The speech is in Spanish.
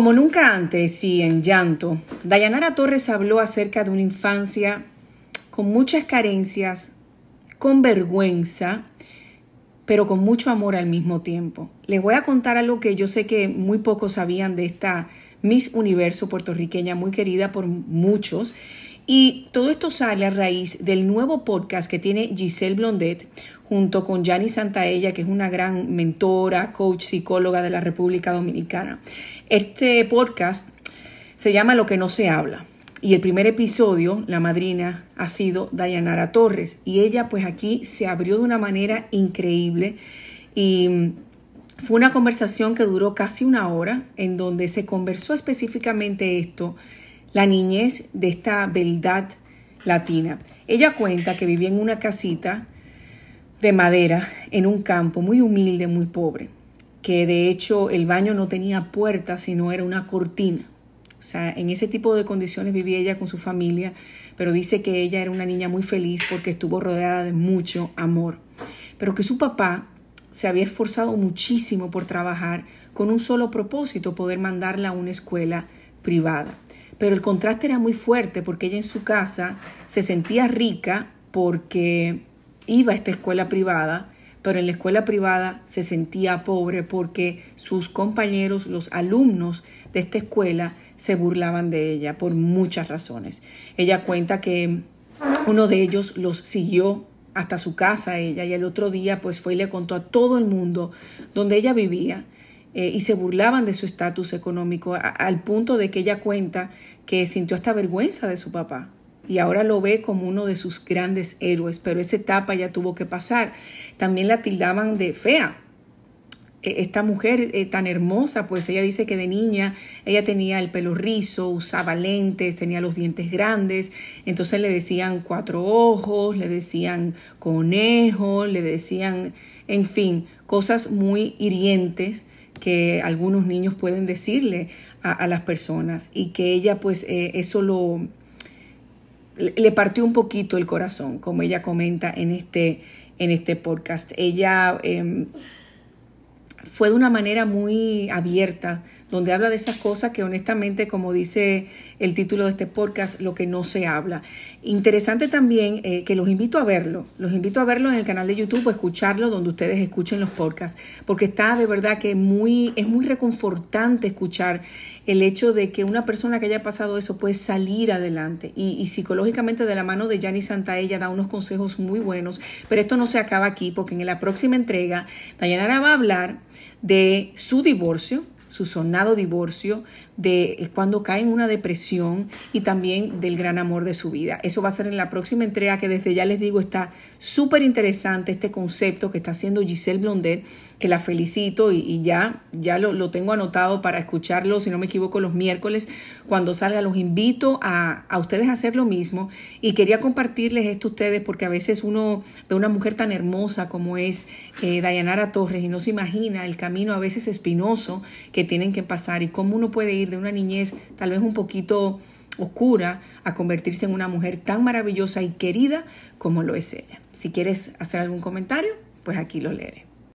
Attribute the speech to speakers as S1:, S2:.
S1: Como nunca antes y en llanto, Dayanara Torres habló acerca de una infancia con muchas carencias, con vergüenza, pero con mucho amor al mismo tiempo. Les voy a contar algo que yo sé que muy pocos sabían de esta Miss Universo puertorriqueña, muy querida por muchos, y todo esto sale a raíz del nuevo podcast que tiene Giselle Blondet junto con Yanni Santaella, que es una gran mentora, coach, psicóloga de la República Dominicana. Este podcast se llama Lo que no se habla. Y el primer episodio, la madrina, ha sido Dayanara Torres. Y ella pues aquí se abrió de una manera increíble. Y fue una conversación que duró casi una hora, en donde se conversó específicamente esto la niñez de esta beldad latina. Ella cuenta que vivía en una casita de madera en un campo muy humilde, muy pobre, que de hecho el baño no tenía puerta, sino era una cortina. O sea, en ese tipo de condiciones vivía ella con su familia, pero dice que ella era una niña muy feliz porque estuvo rodeada de mucho amor, pero que su papá se había esforzado muchísimo por trabajar con un solo propósito, poder mandarla a una escuela privada pero el contraste era muy fuerte porque ella en su casa se sentía rica porque iba a esta escuela privada, pero en la escuela privada se sentía pobre porque sus compañeros, los alumnos de esta escuela, se burlaban de ella por muchas razones. Ella cuenta que uno de ellos los siguió hasta su casa ella y el otro día pues fue y le contó a todo el mundo donde ella vivía eh, y se burlaban de su estatus económico al punto de que ella cuenta que sintió hasta vergüenza de su papá y ahora lo ve como uno de sus grandes héroes, pero esa etapa ya tuvo que pasar. También la tildaban de fea. E, esta mujer eh, tan hermosa, pues ella dice que de niña ella tenía el pelo rizo, usaba lentes, tenía los dientes grandes, entonces le decían cuatro ojos, le decían conejo, le decían, en fin, cosas muy hirientes que algunos niños pueden decirle a, las personas y que ella pues eh, eso lo le partió un poquito el corazón, como ella comenta en este, en este podcast. Ella em, fue de una manera muy abierta donde habla de esas cosas que honestamente, como dice el título de este podcast, lo que no se habla. Interesante también eh, que los invito a verlo, los invito a verlo en el canal de YouTube o escucharlo donde ustedes escuchen los podcasts, porque está de verdad que muy, es muy reconfortante escuchar el hecho de que una persona que haya pasado eso puede salir adelante y, psicológicamente de la mano de Santa Santaella da unos consejos muy buenos, pero esto no se acaba aquí porque en la próxima entrega Dayanara va a hablar de su divorcio, su sonado divorcio, de cuando cae en una depresión y también del gran amor de su vida. Eso va a ser en la próxima entrega que desde ya les digo está súper interesante este concepto que está haciendo Giselle Blondet, que la felicito y, ya, ya lo, tengo anotado para escucharlo, si no me equivoco, los miércoles cuando salga. Los invito a, a ustedes a hacer lo mismo y quería compartirles esto a ustedes porque a veces uno ve una mujer tan hermosa como es eh, Dayanara Torres y no se imagina el camino a veces espinoso que tienen que pasar y cómo uno puede ir de una niñez tal vez un poquito oscura a convertirse en una mujer tan maravillosa y querida como lo es ella. Si quieres hacer algún comentario, pues aquí lo leeré.